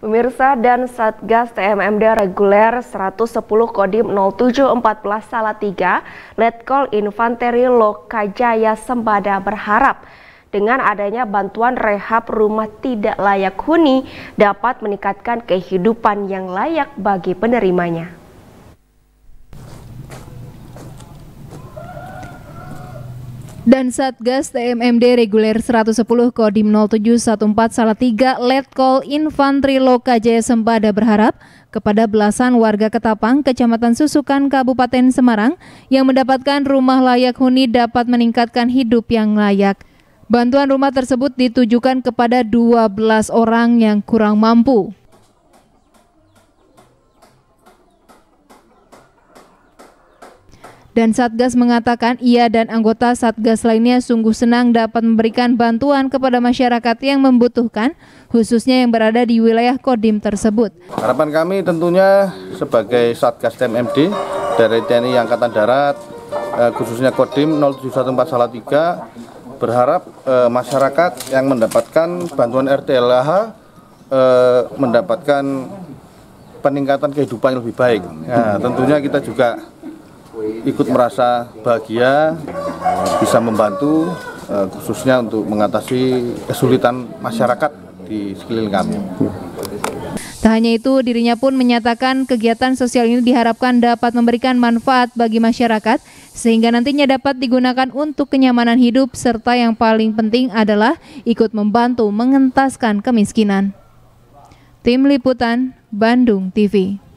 Pemirsa dan Satgas TMMD Reguler 110 Kodim 0714 Salatiga, Letkol Infanteri Lokajaya Sembada berharap dengan adanya bantuan rehab rumah tidak layak huni dapat meningkatkan kehidupan yang layak bagi penerimanya. dan Satgas TMMD Reguler 110 Kodim 0714 Salatiga Letkol Infantri Loka Jaya Sembada berharap kepada belasan warga Ketapang, Kecamatan Susukan, Kabupaten Semarang yang mendapatkan rumah layak huni dapat meningkatkan hidup yang layak. Bantuan rumah tersebut ditujukan kepada 12 orang yang kurang mampu. Dan Satgas mengatakan ia dan anggota Satgas lainnya sungguh senang dapat memberikan bantuan kepada masyarakat yang membutuhkan, khususnya yang berada di wilayah Kodim tersebut. Harapan kami tentunya sebagai Satgas TMMD dari TNI Angkatan Darat, eh, khususnya Kodim 0714 Salatiga, berharap eh, masyarakat yang mendapatkan bantuan RTLH eh, mendapatkan peningkatan kehidupan yang lebih baik. Nah, tentunya kita juga ikut merasa bahagia bisa membantu eh, khususnya untuk mengatasi kesulitan masyarakat di sekeliling kami. Tak hanya itu, dirinya pun menyatakan kegiatan sosial ini diharapkan dapat memberikan manfaat bagi masyarakat sehingga nantinya dapat digunakan untuk kenyamanan hidup serta yang paling penting adalah ikut membantu mengentaskan kemiskinan. Tim Liputan Bandung TV